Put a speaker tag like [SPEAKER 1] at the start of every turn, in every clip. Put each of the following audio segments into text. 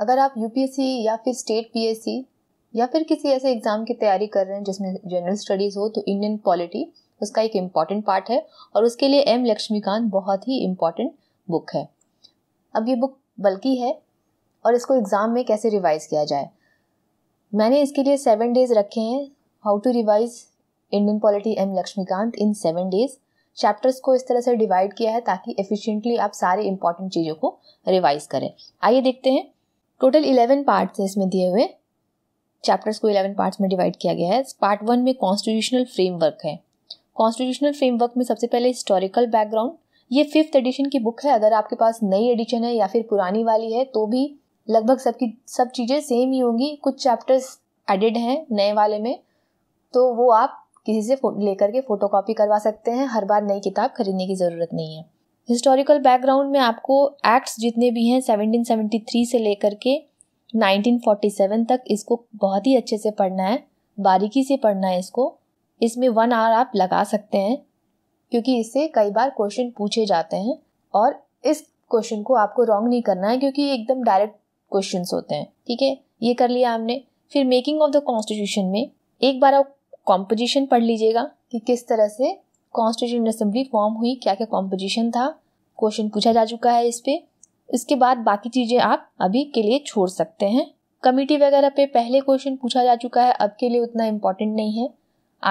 [SPEAKER 1] अगर आप यूपीएससी या फिर स्टेट पीएससी या फिर किसी ऐसे एग्ज़ाम की तैयारी कर रहे हैं जिसमें जनरल स्टडीज़ हो तो इंडियन पॉलिटी उसका एक इम्पॉर्टेंट पार्ट है और उसके लिए एम लक्ष्मीकांत बहुत ही इम्पॉर्टेंट बुक है अब ये बुक बल्कि है और इसको एग्ज़ाम में कैसे रिवाइज़ किया जाए मैंने इसके लिए सेवन डेज़ रखे हैं how to revise Indian polity M Laxmikanth in seven days chapters को इस तरह से डिवाइड किया है ताकि एफिशिएंटली आप सारे इंपॉर्टेंट चीज़ों को रिवाइज़ करें आइए देखते हैं टोटल इलेवन पार्ट्स हैं इसमें दिए हुए चैप्टर्स को इलेवन पार्ट्स में डिवाइड किया गया है पार्ट वन में कॉन्स्टिट्यूशनल फ्रेमवर्क है कॉन्स्टिट्यूशनल फ्रेमवर्क में सबसे पहले हिस्टोरिकल बैकग्राउंड ये फिफ्थ एडिशन की बुक है अगर आपके पास नई एडिशन है या फिर पुरानी वाली है तो भी लगभग सबकी सब चीज़ें सेम ही होंगी कुछ चैप्टर्स एडिड हैं नए वाले में तो वो आप किसी से लेकर के फ़ोटो कॉपी करवा सकते हैं हर बार नई किताब खरीदने की ज़रूरत नहीं है हिस्टोरिकल बैकग्राउंड में आपको एक्ट्स जितने भी हैं 1773 से लेकर के 1947 तक इसको बहुत ही अच्छे से पढ़ना है बारीकी से पढ़ना है इसको इसमें वन आवर आप लगा सकते हैं क्योंकि इससे कई बार क्वेश्चन पूछे जाते हैं और इस क्वेश्चन को आपको रॉन्ग नहीं करना है क्योंकि एकदम डायरेक्ट क्वेश्चन होते हैं ठीक है ये कर लिया हमने फिर मेकिंग ऑफ द कॉन्स्टिट्यूशन में एक बार आप कॉम्पोजिशन पढ़ लीजिएगा कि किस तरह से कॉन्स्टिट्यूंट असेंबली फॉर्म हुई क्या क्या कॉम्पोजिशन था क्वेश्चन पूछा जा चुका है इस पर इसके बाद बाकी चीज़ें आप अभी के लिए छोड़ सकते हैं कमेटी वगैरह पे पहले क्वेश्चन पूछा जा चुका है अब के लिए उतना इम्पोर्टेंट नहीं है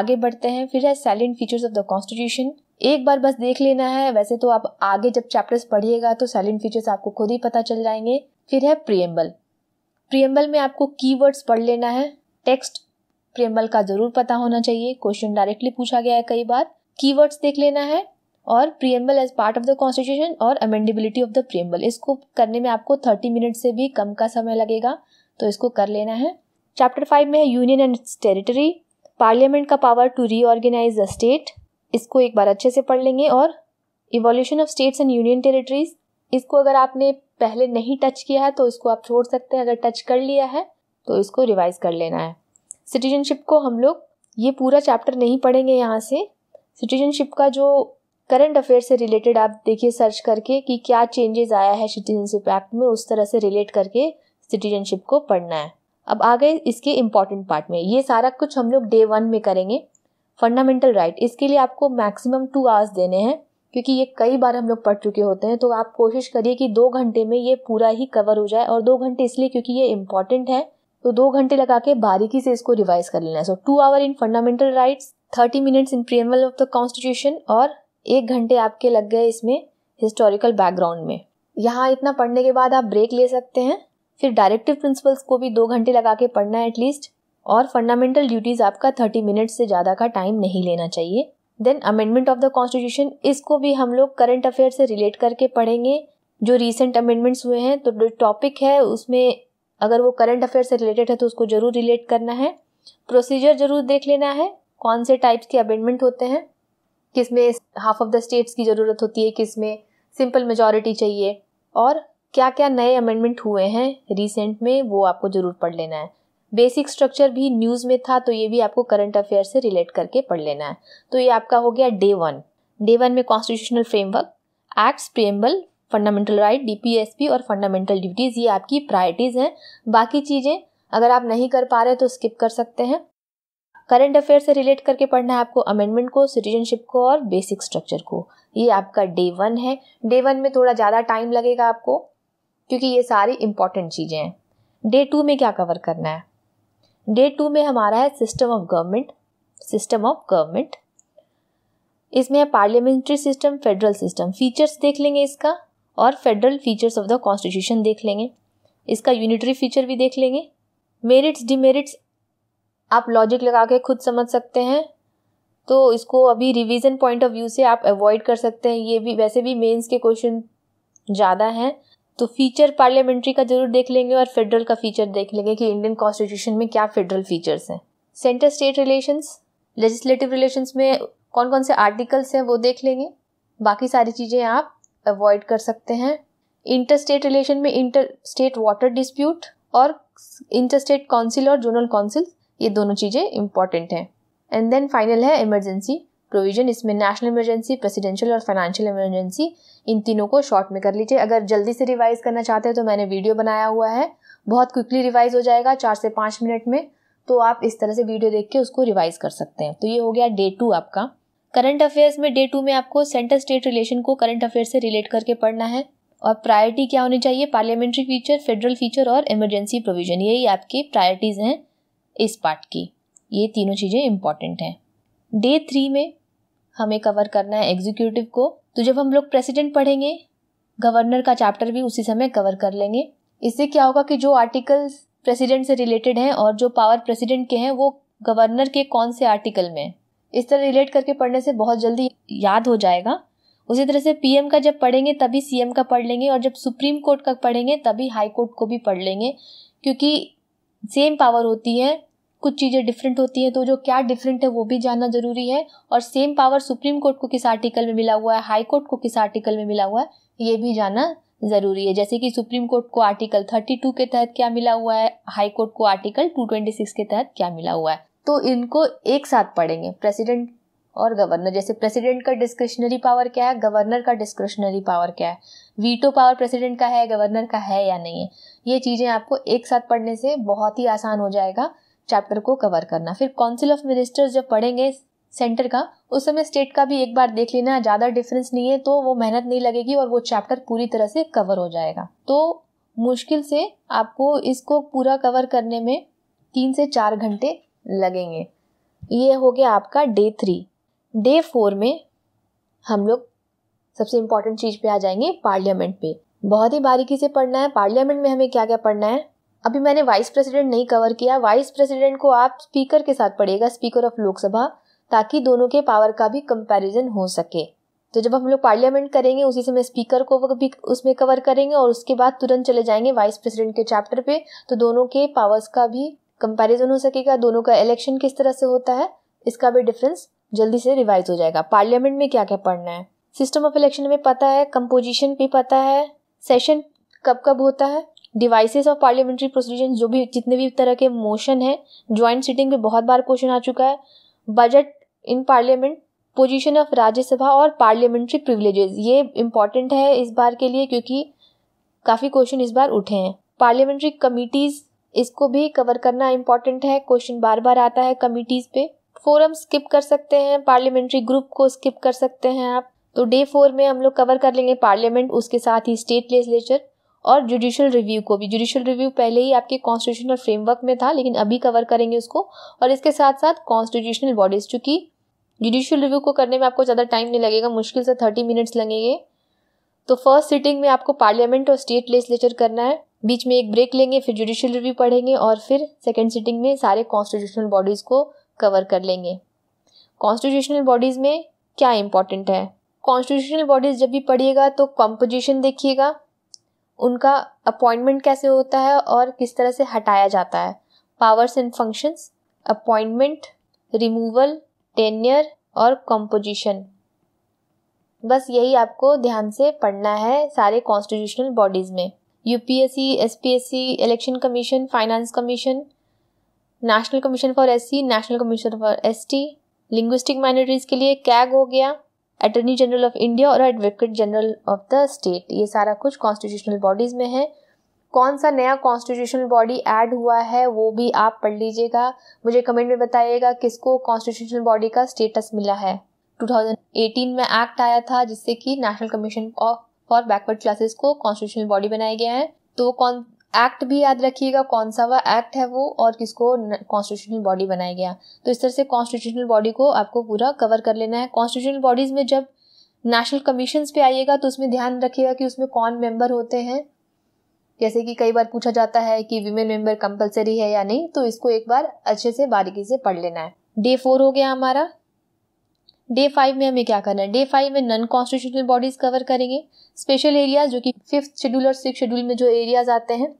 [SPEAKER 1] आगे बढ़ते हैं फिर है salient features of the constitution एक बार बस देख लेना है वैसे तो आप आगे जब चैप्टर्स पढ़िएगा तो साइलेंट फीचर्स आपको खुद ही पता चल जाएंगे फिर है प्रियम्बल प्रियम्बल में आपको कीवर्ड्स पढ़ लेना है टेक्स्ट प्रियम्बल का ज़रूर पता होना चाहिए क्वेश्चन डायरेक्टली पूछा गया है कई बार कीवर्ड्स देख लेना है और preamble as part of the constitution और अमेंडेबिलिटी ऑफ द प्रियम्बल इसको करने में आपको थर्टी मिनट से भी कम का समय लगेगा तो इसको कर लेना है चैप्टर फाइव में है यूनियन एंड टेरिटरी पार्लियामेंट का power to reorganize the state इसको एक बार अच्छे से पढ़ लेंगे और evolution of states and union territories इसको अगर आपने पहले नहीं टच किया है तो इसको आप छोड़ सकते हैं अगर टच कर लिया है तो इसको रिवाइज कर लेना है सिटीजनशिप को हम लोग ये पूरा चैप्टर नहीं पढ़ेंगे यहाँ से सिटीजनशिप का जो करंट अफेयर से रिलेटेड आप देखिए सर्च करके कि क्या चेंजेस आया है सिटीजनशिप एक्ट में उस तरह से रिलेट करके सिटीजनशिप को पढ़ना है अब आ गए इसके इम्पॉर्टेंट पार्ट में ये सारा कुछ हम लोग डे वन में करेंगे फंडामेंटल राइट right, इसके लिए आपको मैक्सिमम टू आवर्स देने हैं क्योंकि ये कई बार हम लोग पढ़ चुके होते हैं तो आप कोशिश करिए कि दो घंटे में ये पूरा ही कवर हो जाए और दो घंटे इसलिए क्योंकि ये इम्पोर्टेंट है तो दो घंटे लगा के बारीकी से इसको रिवाइज कर लेना है so two hour in fundamental rights thirty minutes in preamble of the constitution और एक घंटे आपके लग गए इसमें हिस्टोरिकल बैकग्राउंड में यहाँ इतना पढ़ने के बाद आप ब्रेक ले सकते हैं फिर डायरेक्टिव प्रिंसिपल्स को भी दो घंटे लगा के पढ़ना है एटलीस्ट और फंडामेंटल ड्यूटीज़ आपका थर्टी मिनट्स से ज़्यादा का टाइम नहीं लेना चाहिए then amendment of the constitution इसको भी हम लोग करंट अफेयर से रिलेट करके पढ़ेंगे जो रिसेंट अमेंडमेंट्स हुए हैं तो जो टॉपिक है उसमें अगर वो करंट अफेयर से रिलेटेड है तो उसको जरूर रिलेट करना है प्रोसीजर जरूर देख लेना है कौन से टाइप्स के अमेंडमेंट होते हैं किस में हाफ ऑफ द स्टेट्स की ज़रूरत होती है किस में सिंपल मेजॉरिटी चाहिए और क्या क्या नए अमेंडमेंट हुए हैं रिसेंट में वो आपको ज़रूर पढ़ लेना है बेसिक स्ट्रक्चर भी न्यूज़ में था तो ये भी आपको करंट अफेयर से रिलेट करके पढ़ लेना है तो ये आपका हो गया डे वन डे वन में constitutional framework acts preamble fundamental right DPSP और फंडामेंटल ड्यूटीज़ ये आपकी प्रायरिटीज़ हैं बाकी चीज़ें अगर आप नहीं कर पा रहे तो स्किप कर सकते हैं करंट अफेयर से रिलेट करके पढ़ना है आपको अमेंडमेंट को सिटीजनशिप को और बेसिक स्ट्रक्चर को ये आपका डे वन है डे वन में थोड़ा ज़्यादा टाइम लगेगा आपको क्योंकि ये सारी इंपॉर्टेंट चीज़ें हैं डे टू में क्या कवर करना है डे टू में हमारा है system of government system of government इसमें है parliamentary system federal system features देख लेंगे इसका और federal features of the constitution देख लेंगे इसका यूनिटरी फीचर भी देख लेंगे मेरिट्स डिमेरिट्स आप लॉजिक लगा के खुद समझ सकते हैं तो इसको अभी रिवीजन पॉइंट ऑफ व्यू से आप अवॉइड कर सकते हैं ये भी वैसे भी मेंस के क्वेश्चन ज़्यादा हैं तो फीचर पार्लियामेंट्री का जरूर देख लेंगे और फेडरल का फीचर देख लेंगे कि इंडियन कॉन्स्टिट्यूशन में क्या फेडरल फीचर्स हैं centre state relations legislative relations में कौन कौन से आर्टिकल्स हैं वो देख लेंगे बाकी सारी चीज़ें आप अवॉइड कर सकते हैं इंटर स्टेट रिलेशन में इंटर स्टेट वाटर डिस्प्यूट और इंटर स्टेट काउंसिल और जोनल काउंसिल ये दोनों चीज़ें इंपॉर्टेंट हैं एंड देन फाइनल है इमरजेंसी प्रोविजन इसमें नेशनल इमरजेंसी प्रेसिडेंशियल और फाइनेंशियल इमरजेंसी इन तीनों को शॉर्ट में कर लीजिए अगर जल्दी से रिवाइज करना चाहते हैं तो मैंने वीडियो बनाया हुआ है बहुत क्विकली रिवाइज हो जाएगा चार से पाँच मिनट में तो आप इस तरह से वीडियो देख के उसको रिवाइज कर सकते हैं तो ये हो गया डे टू आपका करंट अफेयर्स में डे टू में आपको सेंटर स्टेट रिलेशन को करंट अफेयर से रिलेट करके पढ़ना है और प्रायोरिटी क्या होनी चाहिए पार्लियामेंट्री फीचर फेडरल फीचर और इमरजेंसी प्रोविजन यही आपकी प्रायोरिटीज़ हैं इस पार्ट की ये तीनों चीज़ें इम्पॉर्टेंट हैं डे थ्री में हमें कवर करना है एग्जीक्यूटिव को तो जब हम लोग प्रेसिडेंट पढ़ेंगे गवर्नर का चैप्टर भी उसी समय कवर कर लेंगे इससे क्या होगा कि जो आर्टिकल्स प्रेसिडेंट से रिलेटेड हैं और जो पावर प्रेसिडेंट के हैं वो गवर्नर के कौन से आर्टिकल में इस तरह रिलेट करके पढ़ने से बहुत जल्दी याद हो जाएगा उसी तरह से पीएम का जब पढ़ेंगे तभी सीएम का पढ़ लेंगे और जब सुप्रीम कोर्ट का पढ़ेंगे तभी हाई कोर्ट को भी पढ़ लेंगे क्योंकि सेम पावर होती है कुछ चीज़ें डिफरेंट होती हैं तो जो क्या डिफरेंट है वो भी जानना जरूरी है और सेम पावर सुप्रीम कोर्ट को किस आर्टिकल में मिला हुआ है हाई कोर्ट को किस आर्टिकल में मिला हुआ है ये भी जानना ज़रूरी है जैसे कि सुप्रीम कोर्ट को आर्टिकल 32 के तहत क्या मिला हुआ है हाई कोर्ट को आर्टिकल 226 के तहत क्या मिला हुआ है तो इनको एक साथ पढ़ेंगे प्रेसिडेंट और गवर्नर जैसे प्रेसिडेंट का डिस्क्रिशनरी पावर क्या है गवर्नर का डिस्क्रिशनरी पावर क्या है वीटो पावर प्रेसिडेंट का है गवर्नर का है या नहीं है ये चीज़ें आपको एक साथ पढ़ने से बहुत ही आसान हो जाएगा चैप्टर को कवर करना फिर काउंसिल ऑफ मिनिस्टर्स जब पढ़ेंगे सेंटर का उस समय स्टेट का भी एक बार देख लेना ज़्यादा डिफरेंस नहीं है तो वो मेहनत नहीं लगेगी और वो चैप्टर पूरी तरह से कवर हो जाएगा तो मुश्किल से आपको इसको पूरा कवर करने में तीन से चार घंटे लगेंगे ये हो गया आपका डे थ्री डे फोर में हम लोग सबसे इम्पोर्टेंट चीज़ पे आ जाएंगे पार्लियामेंट पे बहुत ही बारीकी से पढ़ना है पार्लियामेंट में हमें क्या क्या पढ़ना है अभी मैंने वाइस प्रेसिडेंट नहीं कवर किया वाइस प्रेसिडेंट को आप स्पीकर के साथ पढ़ेगा स्पीकर ऑफ लोकसभा ताकि दोनों के पावर का भी कंपैरिजन हो सके तो जब हम लोग पार्लियामेंट करेंगे उसी समय स्पीकर को भी उसमें कवर करेंगे और उसके बाद तुरंत चले जाएंगे वाइस प्रेसिडेंट के चैप्टर पे तो दोनों के पावर्स का भी कंपैरिजन हो सकेगा दोनों का इलेक्शन किस तरह से होता है इसका भी डिफरेंस जल्दी से रिवाइज हो जाएगा पार्लियामेंट में क्या क्या पढ़ना है सिस्टम ऑफ इलेक्शन में पता है कंपोजिशन भी पता है सेशन कब कब होता है डिवाइसेस ऑफ पार्लियामेंट्री प्रोसीजर जो भी जितने भी तरह के मोशन है ज्वाइंट सिटिंग पे बहुत बार क्वेश्चन आ चुका है budget in parliament position of Rajya Sabha और पार्लियामेंट्री प्रिविलेजेस ये इंपॉर्टेंट है इस बार के लिए क्योंकि काफ़ी क्वेश्चन इस बार उठे हैं पार्लियामेंट्री कमिटीज़ इसको भी कवर करना इंपॉर्टेंट है क्वेश्चन बार बार आता है कमिटीज़ पे फोरम स्किप कर सकते हैं पार्लियामेंट्री ग्रुप को स्किप कर सकते हैं आप तो डे फोर में हम लोग कवर कर लेंगे पार्लियामेंट उसके साथ ही स्टेट लेजिस्लेचर और जुडिशियल रिव्यू को भी जुडिशियल रिव्यू पहले ही आपके कॉन्स्टिट्यूशनल फ्रेमवर्क में था लेकिन अभी कवर करेंगे उसको और इसके साथ साथ कॉन्स्टिट्यूशनल बॉडीज चूंकि जुडिशियल रिव्यू को करने में आपको ज़्यादा टाइम नहीं लगेगा मुश्किल से थर्टी मिनट्स लगेंगे तो फर्स्ट सिटिंग में आपको पार्लियामेंट और स्टेट लेजिस्लेचर करना है बीच में एक ब्रेक लेंगे फिर जुडिशियल रिव्यू पढ़ेंगे और फिर सेकेंड सिटिंग में सारे कॉन्स्टिट्यूशनल बॉडीज़ को कवर कर लेंगे कॉन्स्टिट्यूशनल बॉडीज़ में क्या इम्पॉर्टेंट है कॉन्स्टिट्यूशनल बॉडीज़ जब भी पढ़िएगा तो कॉम्पोजिशन देखिएगा उनका अपॉइंटमेंट कैसे होता है और किस तरह से हटाया जाता है powers and functions appointment removal tenure और कॉम्पोजिशन बस यही आपको ध्यान से पढ़ना है सारे कॉन्स्टिट्यूशनल बॉडीज़ में UPSC SPSC election commission finance commission national commission for S national commission for S linguistic minorities के लिए कैग हो गया अटर्नी जनरल ऑफ इंडिया और advocate general of the state ये सारा कुछ कॉन्स्टिट्यूशनल बॉडीज़ में है कौन सा नया कॉन्स्टिट्यूशनल बॉडी ऐड हुआ है वो भी आप पढ़ लीजिएगा मुझे कमेंट में बताइएगा किसको कॉन्स्टिट्यूशनल बॉडी का स्टेटस मिला है 2018 में एक्ट आया था जिससे कि national commission of for backward classes को कॉन्स्टिट्यूशनल बॉडी बनाया गया है तो वो कौन एक्ट भी याद रखिएगा कौन सा वह एक्ट है वो और किसको कॉन्स्टिट्यूशनल बॉडी बनाया गया तो इस तरह से कॉन्स्टिट्यूशनल बॉडी को आपको पूरा कवर कर लेना है कॉन्स्टिट्यूशनल बॉडीज़ में जब नेशनल कमीशन पे आइएगा तो उसमें ध्यान रखिएगा कि उसमें कौन मेंबर होते हैं जैसे कि कई बार पूछा जाता है कि वीमेन मेंबर कंपलसरी है या नहीं तो इसको एक बार अच्छे से बारीकी से पढ़ लेना है डे फोर हो गया हमारा डे फाइव में हमें क्या करना है डे फाइव में नॉन कॉन्स्टिट्यूशनल बॉडीज कवर करेंगे स्पेशल एरियाज जो कि फिफ्थ शेड्यूल और सिक्स शेड्यूल में जो एरियाज आते हैं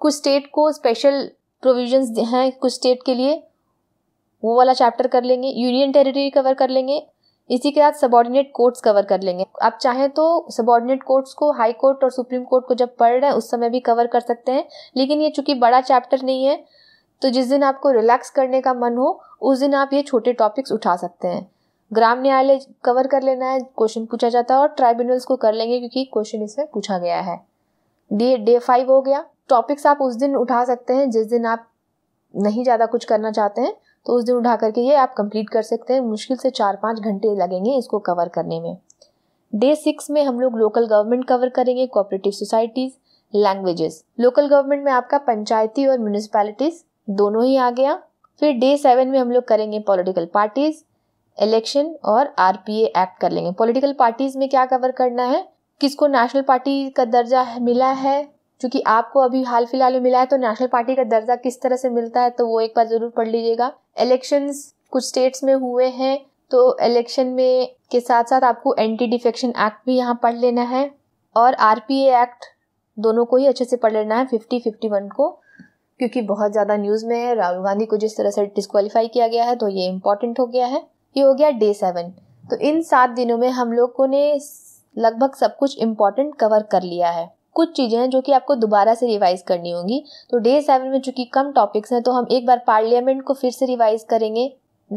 [SPEAKER 1] कुछ स्टेट को स्पेशल प्रोविजंस हैं कुछ स्टेट के लिए वो वाला चैप्टर कर लेंगे यूनियन टेरिटरी कवर कर लेंगे इसी के साथ सबॉर्डिनेट कोर्ट्स कवर कर लेंगे आप चाहें तो सबॉर्डिनेट कोर्ट्स को हाई कोर्ट और सुप्रीम कोर्ट को जब पढ़ रहे हैं उस समय भी कवर कर सकते हैं लेकिन ये चूंकि बड़ा चैप्टर नहीं है तो जिस दिन आपको रिलैक्स करने का मन हो उस दिन आप ये छोटे टॉपिक्स उठा सकते हैं ग्राम न्यायालय कवर कर लेना है क्वेश्चन पूछा जाता है और ट्राइब्यूनल्स को कर लेंगे क्योंकि क्वेश्चन इसमें पूछा गया है डे डे फाइव हो गया टॉपिक्स आप उस दिन उठा सकते हैं जिस दिन आप नहीं ज़्यादा कुछ करना चाहते हैं तो उस दिन उठा करके ये आप कंप्लीट कर सकते हैं मुश्किल से चार पाँच घंटे लगेंगे इसको कवर करने में डे सिक्स में हम लोग लोकल गवर्नमेंट कवर करेंगे cooperative societies languages local government में आपका पंचायती और म्यूनिसपैलिटीज़ दोनों ही आ गया फिर डे सेवन में हम लोग करेंगे पॉलिटिकल पार्टीज़ इलेक्शन और आर एक्ट कर लेंगे पॉलिटिकल पार्टीज़ में क्या कवर करना है किसको नेशनल पार्टी का दर्जा मिला है क्योंकि आपको अभी हाल फिलहाल में मिला है तो नेशनल पार्टी का दर्जा किस तरह से मिलता है तो वो एक बार ज़रूर पढ़ लीजिएगा इलेक्शन कुछ स्टेट्स में हुए हैं तो इलेक्शन में के साथ साथ आपको एंटी डिफेक्शन एक्ट भी यहाँ पढ़ लेना है और आर एक्ट दोनों को ही अच्छे से पढ़ लेना है फिफ्टी फिफ्टी वन को क्योंकि बहुत ज़्यादा न्यूज़ में है राहुल गांधी को जिस तरह से डिस्कवालीफाई किया गया है तो ये इम्पॉर्टेंट हो गया है ये हो गया डे सेवन तो इन सात दिनों में हम लोगों ने लगभग सब कुछ इम्पॉर्टेंट कवर कर लिया है कुछ चीज़ें हैं जो कि आपको दोबारा से रिवाइज करनी होंगी तो डे सेवन में चूंकि कम टॉपिक्स हैं तो हम एक बार पार्लियामेंट को फिर से रिवाइज करेंगे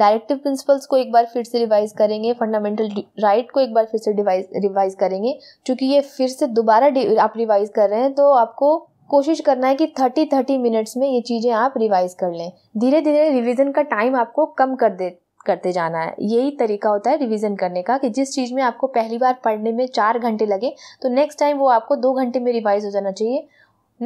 [SPEAKER 1] डायरेक्टिव प्रिंसिपल्स को एक बार फिर से रिवाइज करेंगे फंडामेंटल राइट को एक बार फिर से रिवाइज रिवाइज करेंगे क्योंकि ये फिर से दोबारा आप रिवाइज कर रहे हैं तो आपको कोशिश करना है कि थर्टी थर्टी मिनट्स में ये चीज़ें आप रिवाइज कर लें धीरे धीरे रिविज़न का टाइम आपको कम कर दे करते जाना है यही तरीका होता है रिवीजन करने का कि जिस चीज़ में आपको पहली बार पढ़ने में चार घंटे लगे तो नेक्स्ट टाइम वो आपको दो घंटे में रिवाइज हो जाना चाहिए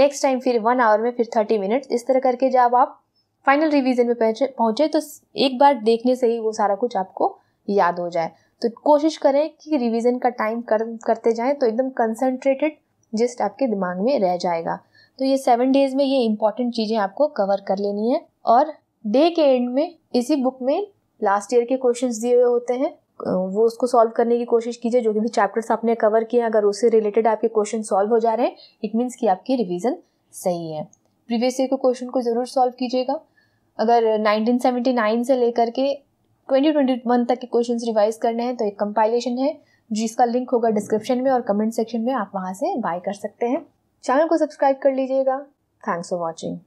[SPEAKER 1] नेक्स्ट टाइम फिर वन आवर में फिर थर्टी मिनट्स इस तरह करके जब आप फाइनल रिवीजन में पहुंचे पहुंचे तो एक बार देखने से ही वो सारा कुछ आपको याद हो जाए तो कोशिश करें कि रिवीजन का टाइम कर करते जाएं तो एकदम कंसंट्रेटेड जस्ट आपके दिमाग में रह जाएगा तो ये सेवन डेज में ये इंपॉर्टेंट चीज़ें आपको कवर कर लेनी है और डे के एंड में इसी बुक में लास्ट ईयर के क्वेश्चन दिए हुए होते हैं वो उसको सॉल्व करने की कोशिश कीजिए जो कि भी चैप्टर्स आपने कवर किए हैं अगर उससे रिलेटेड आपके क्वेश्चन सॉल्व हो जा रहे हैं इट मीन्स कि आपकी रिवीजन सही है प्रीवियस ईयर के क्वेश्चन को ज़रूर सॉल्व कीजिएगा अगर 1979 से लेकर के 2021 तक के क्वेश्चंस रिवाइज करने हैं तो एक कंपाइलेशन है जिसका लिंक होगा डिस्क्रिप्शन में और कमेंट सेक्शन में आप वहाँ से बाय कर सकते हैं चैनल को सब्सक्राइब कर लीजिएगा थैंक्स फॉर वॉचिंग